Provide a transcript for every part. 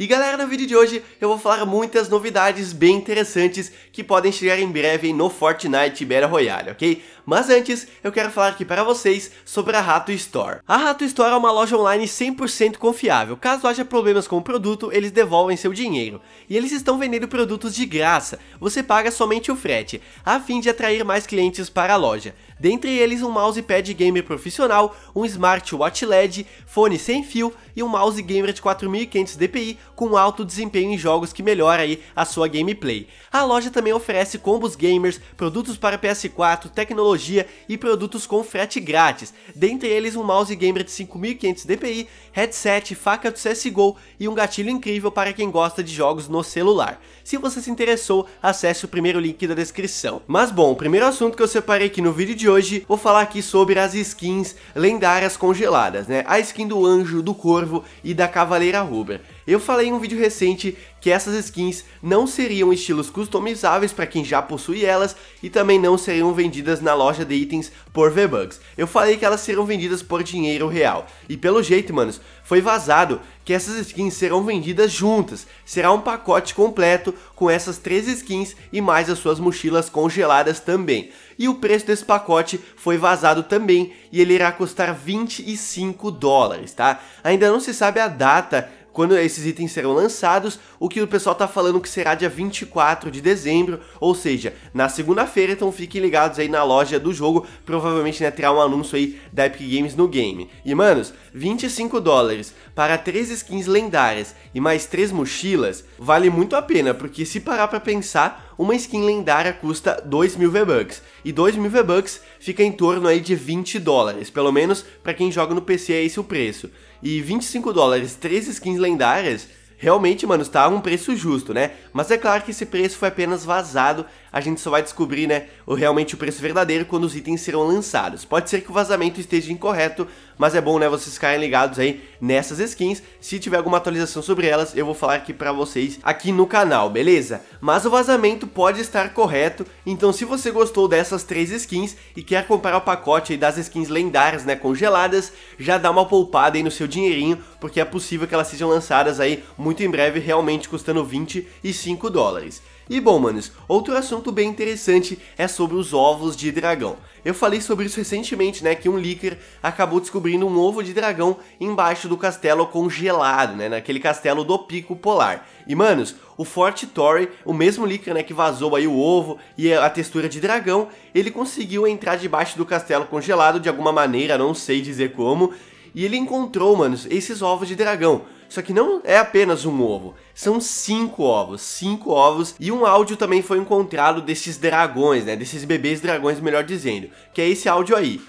e galera, no vídeo de hoje eu vou falar muitas novidades bem interessantes que podem chegar em breve no Fortnite Battle Royale, ok? Mas antes, eu quero falar aqui para vocês sobre a Rato Store. A Rato Store é uma loja online 100% confiável. Caso haja problemas com o produto, eles devolvem seu dinheiro. E eles estão vendendo produtos de graça. Você paga somente o frete, a fim de atrair mais clientes para a loja. Dentre eles, um mousepad gamer profissional, um smartwatch LED, fone sem fio e um mouse gamer de 4500 DPI com alto desempenho em jogos que melhora aí a sua gameplay. A loja também oferece combos gamers, produtos para PS4, tecnologia e produtos com frete grátis, dentre eles um mouse gamer de 5500 DPI, headset, faca do CSGO e um gatilho incrível para quem gosta de jogos no celular. Se você se interessou, acesse o primeiro link da descrição. Mas bom, o primeiro assunto que eu separei aqui no vídeo de hoje, vou falar aqui sobre as skins lendárias congeladas, né? A skin do anjo, do corvo e da cavaleira rubra. Eu falei em um vídeo recente que essas skins não seriam estilos customizáveis para quem já possui elas e também não seriam vendidas na loja de itens por V-Bucks. Eu falei que elas seriam vendidas por dinheiro real. E pelo jeito, manos, foi vazado que essas skins serão vendidas juntas. Será um pacote completo com essas três skins e mais as suas mochilas congeladas também. E o preço desse pacote foi vazado também e ele irá custar 25 dólares, tá? Ainda não se sabe a data quando esses itens serão lançados, o que o pessoal tá falando que será dia 24 de dezembro, ou seja, na segunda-feira, então fiquem ligados aí na loja do jogo, provavelmente né, terá um anúncio aí da Epic Games no game. E manos, 25 dólares para 3 skins lendárias e mais 3 mochilas, vale muito a pena, porque se parar para pensar, uma skin lendária custa 2 mil V-Bucks, e 2 mil V-Bucks fica em torno aí de 20 dólares, pelo menos para quem joga no PC é esse o preço. E 25 dólares, 3 skins lendárias, realmente, mano, está um preço justo, né? Mas é claro que esse preço foi apenas vazado, a gente só vai descobrir, né, o, realmente o preço verdadeiro quando os itens serão lançados. Pode ser que o vazamento esteja incorreto, mas é bom, né, vocês ficarem ligados aí nessas skins. Se tiver alguma atualização sobre elas, eu vou falar aqui pra vocês aqui no canal, beleza? Mas o vazamento pode estar correto, então se você gostou dessas três skins e quer comprar o pacote das skins lendárias, né, congeladas, já dá uma poupada aí no seu dinheirinho, porque é possível que elas sejam lançadas aí muito em breve, realmente custando 25 dólares. E bom, manos, outro assunto bem interessante é sobre os ovos de dragão. Eu falei sobre isso recentemente, né, que um leaker acabou descobrindo um ovo de dragão embaixo do castelo congelado, né, naquele castelo do Pico Polar. E, manos, o Forte Torre, o mesmo leaker, né, que vazou aí o ovo e a textura de dragão, ele conseguiu entrar debaixo do castelo congelado de alguma maneira, não sei dizer como, e ele encontrou, manos, esses ovos de dragão. Só que não é apenas um ovo, são cinco ovos, cinco ovos, e um áudio também foi encontrado desses dragões, né, desses bebês dragões, melhor dizendo, que é esse áudio aí.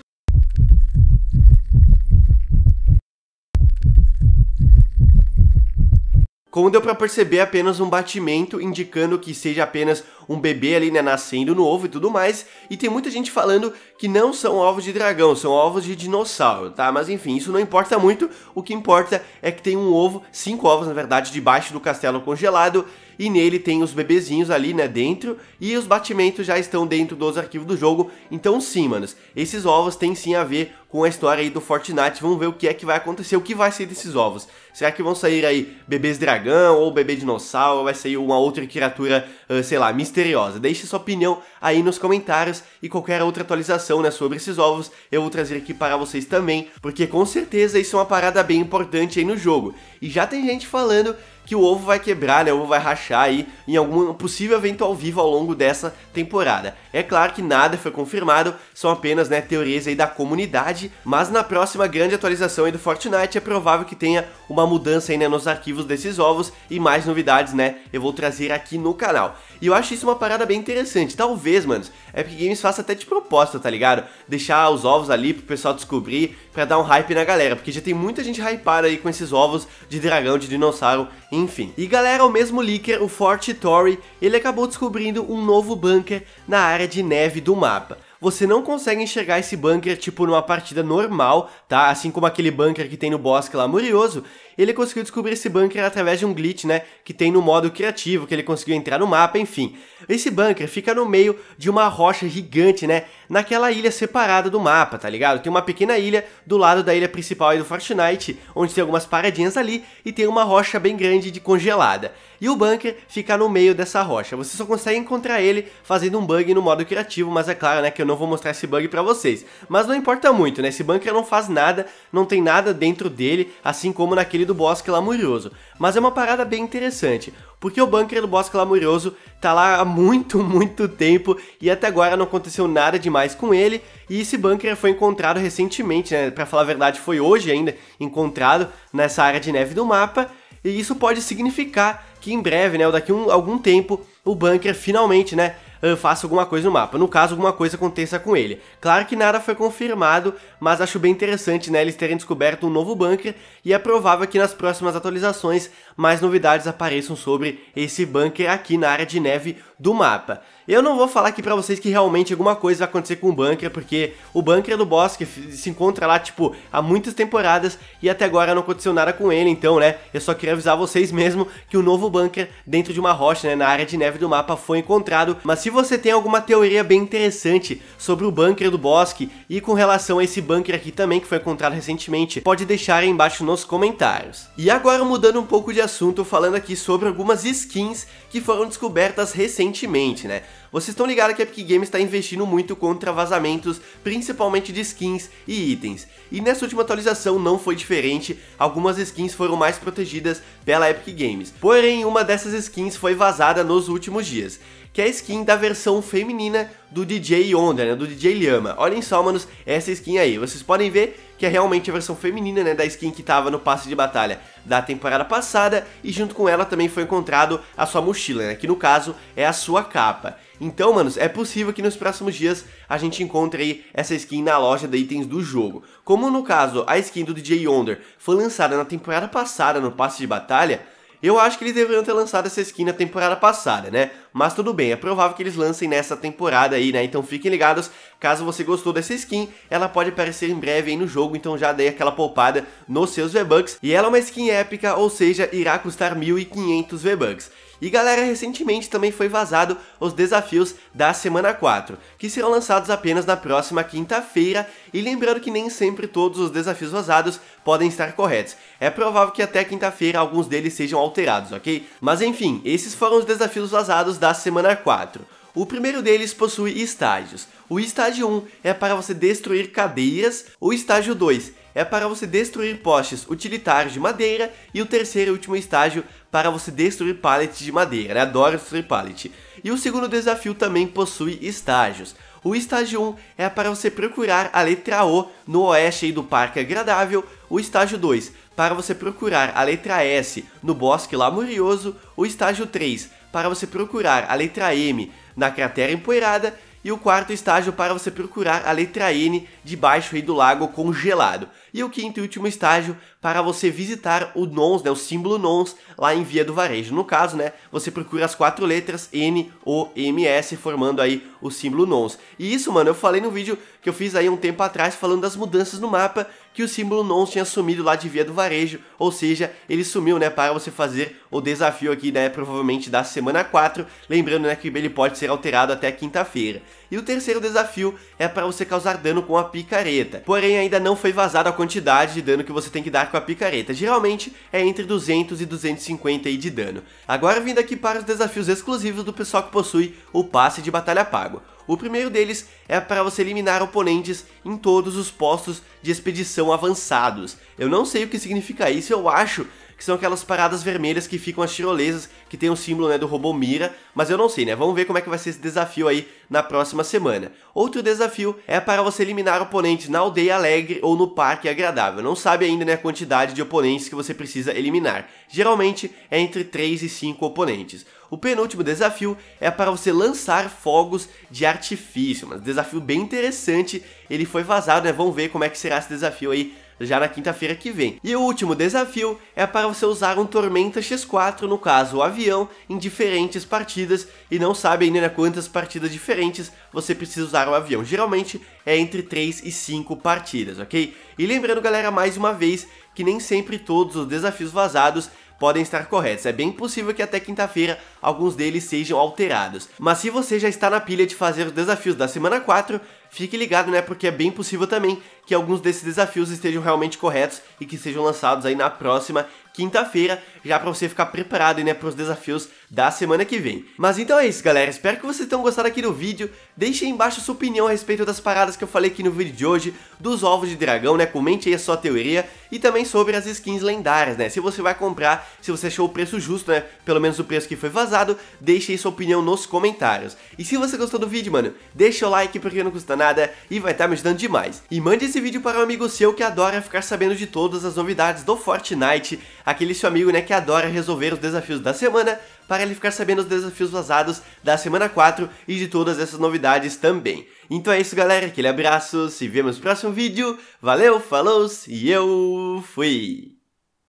Como deu para perceber, apenas um batimento indicando que seja apenas um bebê ali, né, nascendo no ovo e tudo mais. E tem muita gente falando que não são ovos de dragão, são ovos de dinossauro, tá? Mas enfim, isso não importa muito. O que importa é que tem um ovo, cinco ovos na verdade, debaixo do castelo congelado. E nele tem os bebezinhos ali, né, dentro. E os batimentos já estão dentro dos arquivos do jogo. Então sim, manos, esses ovos têm sim a ver com a história aí do Fortnite. Vamos ver o que é que vai acontecer, o que vai ser desses ovos. Será que vão sair aí bebês dragão ou bebê dinossauro? Vai sair uma outra criatura, uh, sei lá, Mr misteriosa. Deixe sua opinião aí nos comentários e qualquer outra atualização né, sobre esses ovos eu vou trazer aqui para vocês também, porque com certeza isso é uma parada bem importante aí no jogo. E já tem gente falando que o ovo vai quebrar, né? O ovo vai rachar aí em algum possível evento ao vivo ao longo dessa temporada. É claro que nada foi confirmado, são apenas né, teorias aí da comunidade, mas na próxima grande atualização aí do Fortnite é provável que tenha uma mudança aí né, nos arquivos desses ovos e mais novidades, né? Eu vou trazer aqui no canal. E eu acho isso uma parada bem interessante. Talvez, manos, Epic Games faça até de proposta, tá ligado? Deixar os ovos ali pro pessoal descobrir, para dar um hype na galera, porque já tem muita gente hypada aí com esses ovos de dragão, de dinossauro, enfim. E galera, o mesmo leaker, o Forte Tory, ele acabou descobrindo um novo bunker na área de neve do mapa você não consegue enxergar esse bunker tipo numa partida normal, tá? Assim como aquele bunker que tem no bosque lá, Murioso, ele conseguiu descobrir esse bunker através de um glitch, né, que tem no modo criativo, que ele conseguiu entrar no mapa, enfim. Esse bunker fica no meio de uma rocha gigante, né, naquela ilha separada do mapa, tá ligado? Tem uma pequena ilha do lado da ilha principal aí do Fortnite, onde tem algumas paradinhas ali e tem uma rocha bem grande de congelada. E o bunker fica no meio dessa rocha. Você só consegue encontrar ele fazendo um bug no modo criativo, mas é claro, né, que eu não vou mostrar esse bug para vocês. Mas não importa muito, né? Esse bunker não faz nada, não tem nada dentro dele, assim como naquele do Bosque Lamurioso. Mas é uma parada bem interessante, porque o bunker do Bosque Lamurioso tá lá há muito, muito tempo e até agora não aconteceu nada demais com ele. E esse bunker foi encontrado recentemente, né? Pra falar a verdade, foi hoje ainda encontrado nessa área de neve do mapa. E isso pode significar que em breve, né, ou daqui a um, algum tempo, o bunker finalmente, né, faça alguma coisa no mapa. No caso, alguma coisa aconteça com ele. Claro que nada foi confirmado, mas acho bem interessante né, eles terem descoberto um novo bunker e é provável que nas próximas atualizações mais novidades apareçam sobre esse bunker aqui na área de neve do mapa. Eu não vou falar aqui para vocês que realmente alguma coisa vai acontecer com o Bunker, porque o Bunker do boss que se encontra lá, tipo, há muitas temporadas e até agora não aconteceu nada com ele, então, né, eu só queria avisar vocês mesmo que o novo Bunker dentro de uma rocha, né, na área de neve do mapa foi encontrado, mas se você tem alguma teoria bem interessante sobre o Bunker do Bosque e com relação a esse Bunker aqui também que foi encontrado recentemente, pode deixar aí embaixo nos comentários. E agora mudando um pouco de assunto, falando aqui sobre algumas skins que foram descobertas recentemente, né, vocês estão ligados que a Epic Games está investindo muito contra vazamentos, principalmente de skins e itens. E nessa última atualização não foi diferente, algumas skins foram mais protegidas pela Epic Games. Porém, uma dessas skins foi vazada nos últimos dias que é a skin da versão feminina do DJ Onda, né, do DJ Lhama. Olhem só, manos, essa skin aí. Vocês podem ver que é realmente a versão feminina, né, da skin que tava no passe de batalha da temporada passada e junto com ela também foi encontrado a sua mochila, né, que no caso é a sua capa. Então, manos, é possível que nos próximos dias a gente encontre aí essa skin na loja de itens do jogo. Como no caso, a skin do DJ Yonder foi lançada na temporada passada no passe de batalha, eu acho que eles deveriam ter lançado essa skin na temporada passada, né? Mas tudo bem, é provável que eles lancem nessa temporada aí, né? Então fiquem ligados, caso você gostou dessa skin, ela pode aparecer em breve aí no jogo, então já dei aquela poupada nos seus V-Bucks. E ela é uma skin épica, ou seja, irá custar 1.500 V-Bucks. E galera, recentemente também foi vazado os desafios da semana 4, que serão lançados apenas na próxima quinta-feira, e lembrando que nem sempre todos os desafios vazados podem estar corretos. É provável que até quinta-feira alguns deles sejam alterados, ok? Mas enfim, esses foram os desafios vazados da semana 4. O primeiro deles possui estágios. O estágio 1 é para você destruir cadeiras, o estágio 2 é para você destruir postes utilitários de madeira e o terceiro e último estágio para você destruir pallets de madeira, né? adoro destruir pallet. E o segundo desafio também possui estágios. O estágio 1 é para você procurar a letra O no oeste do Parque Agradável, o estágio 2 para você procurar a letra S no Bosque Lamurioso, o estágio 3 para você procurar a letra M na cratera empoeirada e o quarto estágio para você procurar a letra N debaixo do lago congelado. E o quinto e último estágio para você visitar o nons, né, o símbolo nons lá em Via do Varejo. No caso, né, você procura as quatro letras N O M S formando aí o símbolo nons. E isso, mano, eu falei no vídeo que eu fiz aí um tempo atrás falando das mudanças no mapa que o símbolo nons tinha sumido lá de Via do Varejo, ou seja, ele sumiu, né, para você fazer o desafio aqui, né, provavelmente da semana 4, lembrando, né, que ele pode ser alterado até quinta-feira. E o terceiro desafio é para você causar dano com a picareta. Porém, ainda não foi vazada a quantidade de dano que você tem que dar com a picareta. Geralmente é entre 200 e 250 de dano. Agora vindo aqui para os desafios exclusivos do pessoal que possui o passe de batalha pago. O primeiro deles é para você eliminar oponentes em todos os postos de expedição avançados. Eu não sei o que significa isso, eu acho que são aquelas paradas vermelhas que ficam as tirolesas, que tem o um símbolo né, do robô Mira, mas eu não sei, né? Vamos ver como é que vai ser esse desafio aí na próxima semana. Outro desafio é para você eliminar oponentes na aldeia alegre ou no parque agradável. Não sabe ainda né, a quantidade de oponentes que você precisa eliminar. Geralmente é entre 3 e 5 oponentes. O penúltimo desafio é para você lançar fogos de artifício, um desafio bem interessante. Ele foi vazado, né? Vamos ver como é que será esse desafio aí já na quinta-feira que vem. E o último desafio é para você usar um Tormenta X4, no caso o avião, em diferentes partidas e não sabe ainda né, quantas partidas diferentes você precisa usar o avião. Geralmente é entre 3 e 5 partidas, ok? E lembrando galera, mais uma vez, que nem sempre todos os desafios vazados podem estar corretos. É bem possível que até quinta-feira alguns deles sejam alterados. Mas se você já está na pilha de fazer os desafios da semana 4, Fique ligado, né? Porque é bem possível também que alguns desses desafios estejam realmente corretos e que sejam lançados aí na próxima quinta-feira, já para você ficar preparado, né, para os desafios da semana que vem. Mas então é isso, galera. Espero que vocês tenham gostado aqui do vídeo. Deixe aí embaixo a sua opinião a respeito das paradas que eu falei aqui no vídeo de hoje, dos ovos de dragão, né? Comente aí a sua teoria e também sobre as skins lendárias, né? Se você vai comprar, se você achou o preço justo, né? Pelo menos o preço que foi vazado, deixe aí sua opinião nos comentários. E se você gostou do vídeo, mano, deixa o like porque não custa abandonada e vai estar tá me ajudando demais. E mande esse vídeo para um amigo seu que adora ficar sabendo de todas as novidades do Fortnite, aquele seu amigo né, que adora resolver os desafios da semana, para ele ficar sabendo os desafios vazados da semana 4 e de todas essas novidades também. Então é isso galera, aquele abraço, se vemos no próximo vídeo, valeu, falou e eu fui!